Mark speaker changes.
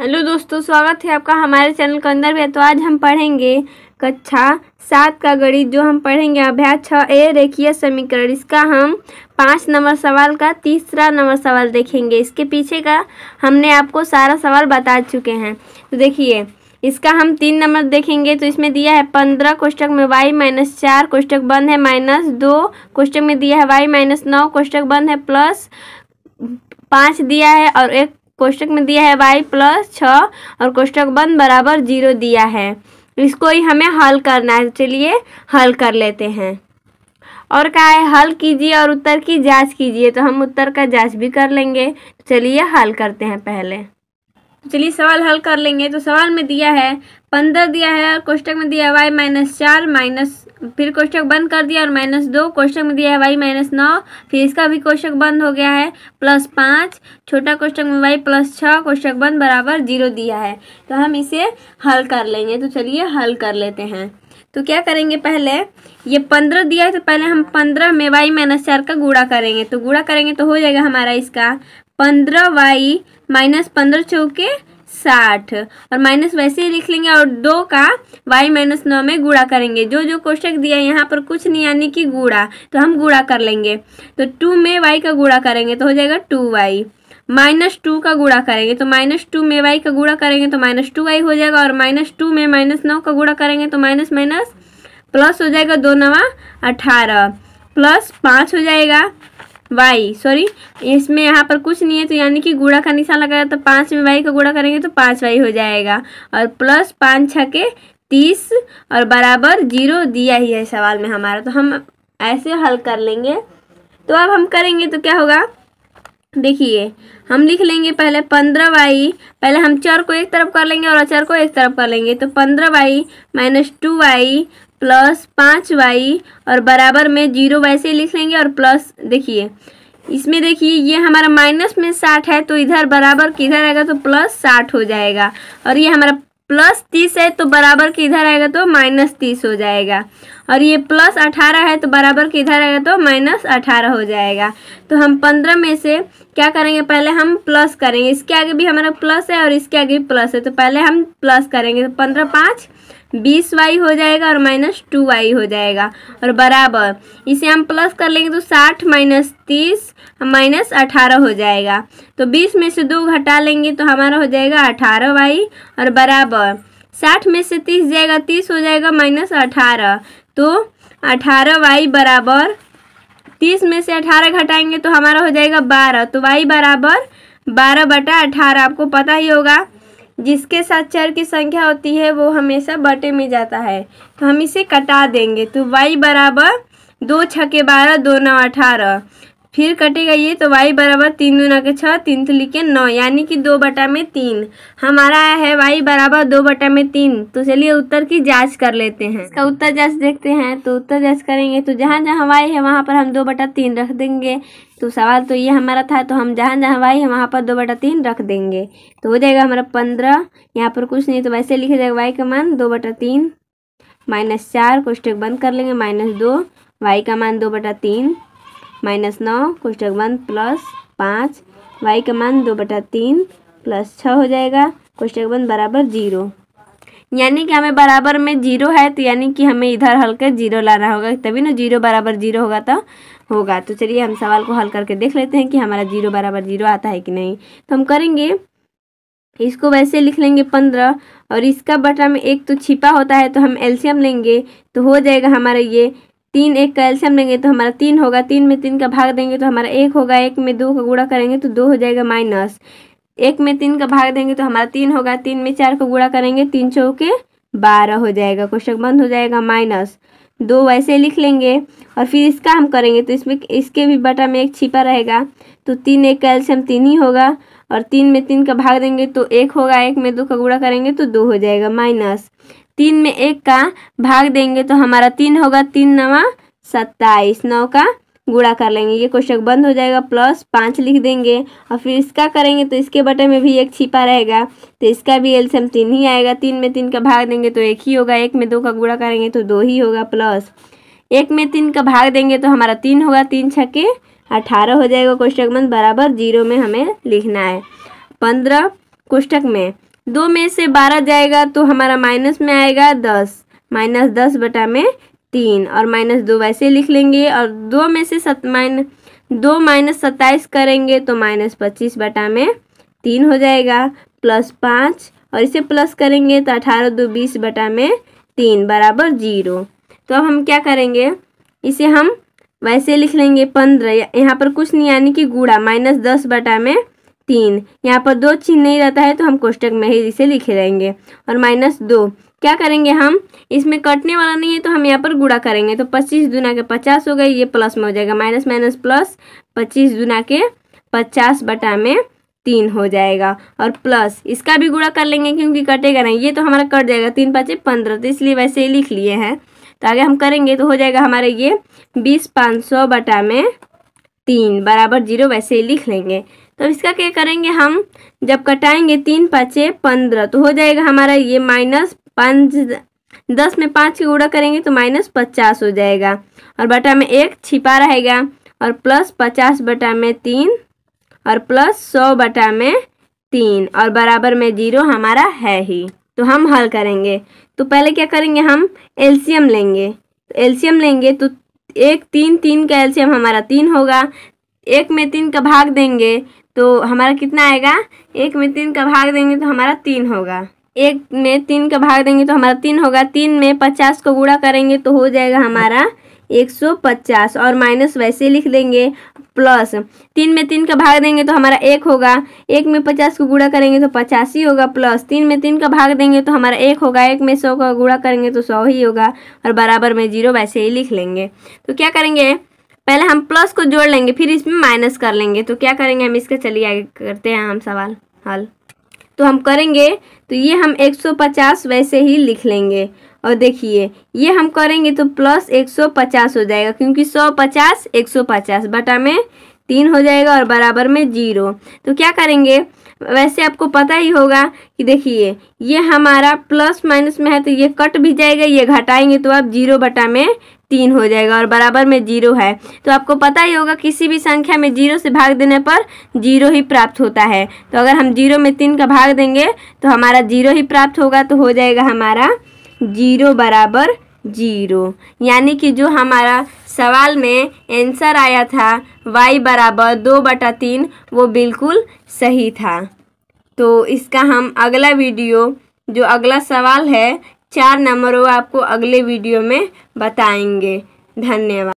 Speaker 1: hello दोस्तों स्वागत है आपका हमारे चैनल के अंदर में तो आज हम पढ़ेंगे कक्षा सात का गणित जो हम पढ़ेंगे अभ्यास छः ए रेखीय समीकरण इसका हम पाँच नंबर सवाल का तीसरा नंबर सवाल देखेंगे इसके पीछे का हमने आपको सारा सवाल बता चुके हैं तो देखिए इसका हम तीन नंबर देखेंगे तो इसमें दिया है पंद्रह कोष्टक में वाई माइनस चार कोष्टक बंद है माइनस दो कोष्टक में दिया है वाई माइनस नौ कोष्टक बंद है प्लस पाँच दिया है और एक कोष्टक में दिया है वाई प्लस छः और कोष्टक बंद बराबर जीरो दिया है इसको ही हमें हल करना है चलिए हल कर लेते हैं और क्या है हल कीजिए और उत्तर की जांच कीजिए तो हम उत्तर का जांच भी कर लेंगे चलिए हल करते हैं पहले चलिए सवाल हल कर लेंगे तो सवाल में दिया है पंद्रह दिया है और क्वेश्चन में दिया है वाई माइनस चार माइनस फिर क्वेश्चन बंद कर दिया और माइनस दो क्वेश्चन में दिया है वाई माइनस नौ फिर इसका भी क्वेश्चन बंद हो गया है प्लस पाँच छोटा क्वेश्चन में वाई प्लस छः क्वेश्चन बंद बराबर जीरो दिया है तो हम इसे हल कर लेंगे तो चलिए हल कर लेते हैं तो क्या करेंगे पहले ये पंद्रह दिया है तो पहले हम पंद्रह में वाई माइनस चार का गुड़ा करेंगे तो गुड़ा करेंगे तो हो जाएगा हमारा इसका पंद्रह वाई माइनस पंद्रह चौके साठ और माइनस वैसे ही लिख लेंगे और दो का वाई माइनस नौ में गुड़ा करेंगे जो जो क्वेश्चन दिया यहाँ पर कुछ नहीं यानी कि गुड़ा तो हम गुड़ा कर लेंगे तो टू में वाई का गुड़ा करेंगे तो हो जाएगा टू वाई माइनस टू का गुड़ा करेंगे तो माइनस टू में वाई का गुड़ा करेंगे तो माइनस टू वाई हो जाएगा और माइनस टू में माइनस नौ का गुड़ा करेंगे तो माइनस माइनस प्लस हो जाएगा दो नवा अठारह प्लस पाँच हो जाएगा वाई सॉरी इसमें यहाँ पर कुछ नहीं है तो यानी कि गुड़ा का निशान लगाया तो पाँच में वाई का गुड़ा करेंगे तो पाँच वाई हो जाएगा और प्लस पाँच छः के तीस और बराबर जीरो दिया ही है सवाल में हमारा तो हम ऐसे हल कर लेंगे तो अब हम करेंगे तो क्या होगा देखिए हम लिख लेंगे पहले पंद्रह वाई पहले हम चर को एक तरफ कर लेंगे और अचर को एक तरफ कर लेंगे तो पंद्रह Y minus two Y plus पाँच वाई और बराबर में जीरो वैसे ही लिख लेंगे और प्लस देखिए इसमें देखिए ये हमारा माइनस में साठ है तो इधर बराबर किधर आएगा तो प्लस साठ हो जाएगा और ये हमारा प्लस तीस है तो बराबर के इधर आएगा तो माइनस तीस हो जाएगा और ये प्लस अठारह है तो बराबर के इधर आएगा तो माइनस अठारह हो जाएगा तो हम पंद्रह में से क्या करेंगे पहले हम प्लस करेंगे इसके आगे भी हमारा प्लस है और इसके आगे भी प्लस है तो पहले हम प्लस करेंगे तो पंद्रह पाँच बीस वाई हो जाएगा और माइनस टू वाई हो जाएगा और बराबर इसे हम प्लस कर लेंगे तो साठ माइनस तीस माइनस अठारह हो जाएगा तो बीस में से दो घटा लेंगे तो हमारा हो जाएगा अठारह वाई और बराबर साठ में से तीस जाएगा तीस हो जाएगा माइनस अठारह तो अठारह वाई बराबर तीस में से अठारह घटाएंगे तो हमारा हो जाएगा बारह तो वाई बराबर बारह बटा अठारह आपको पता ही होगा जिसके साथ चर की संख्या होती है वो हमेशा बटे में जाता है तो हम इसे कटा देंगे तो y बराबर दो छके बारह दो नौ अठारह फिर कटेगा ये तो वाई बराबर तीन दूना के छः तीन तो लिखे नौ यानी कि दो बटा में तीन हमारा आया है वाई बराबर दो बटा में तीन तो चलिए उत्तर की जांच कर लेते हैं इसका उत्तर जांच देखते हैं तो उत्तर जांच करेंगे तो जहाँ जहाँ वाई है वहाँ पर हम दो बटा तीन रख देंगे तो सवाल तो ये हमारा था तो हम जहाँ जहाँ वाई है वहाँ पर दो बटा तीन रख देंगे तो हो जाएगा हमारा पंद्रह यहाँ पर कुछ नहीं तो वैसे लिखे जाएगा वाई का मान दो बटा तीन माइनस चार कोष्टक बंद कर लेंगे माइनस दो वाई का मान दो बटा तीन माइनस नौ कोष्टक बंद प्लस पाँच वाई का मान दो बटा तीन प्लस छः हो जाएगा कोष्टक बंद बराबर जीरो यानी कि हमें बराबर में जीरो है तो यानी कि हमें इधर हल कर जीरो लाना होगा तभी ना जीरो बराबर जीरो होगा तो होगा तो चलिए हम सवाल को हल करके देख लेते हैं कि हमारा जीरो बराबर जीरो आता है कि नहीं तो हम करेंगे इसको वैसे लिख लेंगे पंद्रह और इसका बटा में एक तो छिपा होता है तो हम एल्शियम लेंगे तो हो जाएगा हमारा ये तीन एक कैल्शियम लेंगे तो हमारा तीन होगा तीन में तीन का भाग देंगे तो हमारा एक होगा एक में दो का गुड़ा करेंगे तो दो हो जाएगा माइनस एक में तीन का भाग देंगे तो हमारा तीन होगा तीन में चार का गुड़ा करेंगे तीन चौके बारह हो जाएगा क्वेश्चन बंद हो जाएगा माइनस दो वैसे लिख लेंगे और फिर इसका हम करेंगे तो इसमें इसके भी बटा में एक छिपा रहेगा तो तीन एक कैल्शियम तीन ही होगा और तीन में तीन का भाग देंगे तो एक होगा एक में दो का गुड़ा करेंगे तो दो हो जाएगा माइनस तीन में एक का भाग देंगे तो हमारा तीन होगा तीन नवा सत्ताईस नौ का गुड़ा कर लेंगे ये क्वेश्चन बंद हो जाएगा प्लस पाँच लिख देंगे और फिर इसका करेंगे तो इसके बटे में भी एक छिपा रहेगा तो इसका भी एल्सियम तीन ही आएगा तीन में तीन का भाग देंगे तो एक ही होगा एक में दो का गुड़ा करेंगे तो दो ही होगा प्लस एक में तीन का भाग देंगे तो हमारा तीन होगा तीन छके अठारह हो जाएगा क्वेश्चन बंद बराबर जीरो में हमें लिखना है पंद्रह कोष्टक में दो में से बारह जाएगा तो हमारा माइनस में आएगा दस माइनस दस बटा में तीन और माइनस दो वैसे लिख लेंगे और दो में से सत माइन दो माइनस सत्ताईस करेंगे तो माइनस पच्चीस बटा में तीन हो जाएगा प्लस पाँच और इसे प्लस करेंगे तो अठारह दो बीस बटा में तीन बराबर जीरो तो अब हम क्या करेंगे इसे हम वैसे लिख लेंगे पंद्रह यहाँ पर कुछ नहीं यानी कि गुड़ा माइनस दस बटा में तीन यहाँ पर दो चिन्ह नहीं रहता है तो हम कोष्टक में ही इसे लिखे रहेंगे और माइनस दो क्या करेंगे हम इसमें कटने वाला नहीं है तो हम यहाँ पर गुड़ा करेंगे तो पच्चीस दुना के पचास हो गए ये प्लस में हो जाएगा माइनस माइनस प्लस पच्चीस दुना के पचास बटा में तीन हो जाएगा और प्लस इसका भी गुड़ा कर लेंगे क्योंकि कटेगा नहीं ये तो हमारा कट जाएगा तीन पाँच पंद्रह तो इसलिए वैसे ही लिख लिए हैं तो आगे हम करेंगे तो हो जाएगा हमारे ये बीस पाँच सौ बटा में तीन बराबर जीरो वैसे ही लिख लेंगे तो इसका क्या करेंगे हम जब कटाएंगे तीन पाँचे पंद्रह तो हो जाएगा हमारा ये माइनस पाँच दस में पाँच की गुड़ा करेंगे तो माइनस पचास हो जाएगा और बटा में एक छिपा रहेगा और प्लस पचास बटा में तीन और प्लस सौ बटा में तीन और बराबर में जीरो हमारा है ही तो हम हल करेंगे तो पहले क्या करेंगे हम एल्शियम लेंगे एल्शियम लेंगे तो एक तीन तीन का एल्शियम हमारा तीन होगा एक में तीन का भाग देंगे तो हमारा कितना आएगा एक में तीन का भाग देंगे तो हमारा तीन होगा एक में तीन का भाग देंगे तो हमारा तीन होगा तीन में पचास को गुणा करेंगे तो हो जाएगा हमारा एक सौ पचास और माइनस वैसे लिख देंगे प्लस तीन में तीन का भाग देंगे तो हमारा एक होगा एक में पचास को गुणा करेंगे तो पचास ही होगा प्लस तीन में तीन का भाग देंगे तो हमारा एक होगा एक में सौ का गुणा करेंगे तो सौ ही होगा और बराबर में जीरो वैसे ही लिख लेंगे तो क्या करेंगे पहले हम प्लस को जोड़ लेंगे फिर इसमें माइनस कर लेंगे तो क्या करेंगे हम इसका चलिए आगे करते हैं हम सवाल हल तो हम करेंगे तो ये हम 150 वैसे ही लिख लेंगे और देखिए ये हम करेंगे तो प्लस 150 हो जाएगा क्योंकि 150 150 बटा में तीन हो जाएगा और बराबर में जीरो तो क्या करेंगे वैसे आपको पता ही होगा कि देखिए ये हमारा प्लस माइनस में है तो ये कट भी जाएगा ये घटाएंगे तो आप जीरो बटा में तीन हो जाएगा और बराबर में जीरो है तो आपको पता ही होगा किसी भी संख्या में जीरो से भाग देने पर जीरो ही प्राप्त होता है तो अगर हम जीरो में तीन का भाग देंगे तो हमारा जीरो ही प्राप्त होगा तो हो जाएगा हमारा जीरो बराबर जीरो यानी कि जो हमारा सवाल में आंसर आया था वाई बराबर दो बटा तीन वो बिल्कुल सही था तो इसका हम अगला वीडियो जो अगला सवाल है चार नंबर वो आपको अगले वीडियो में बताएंगे धन्यवाद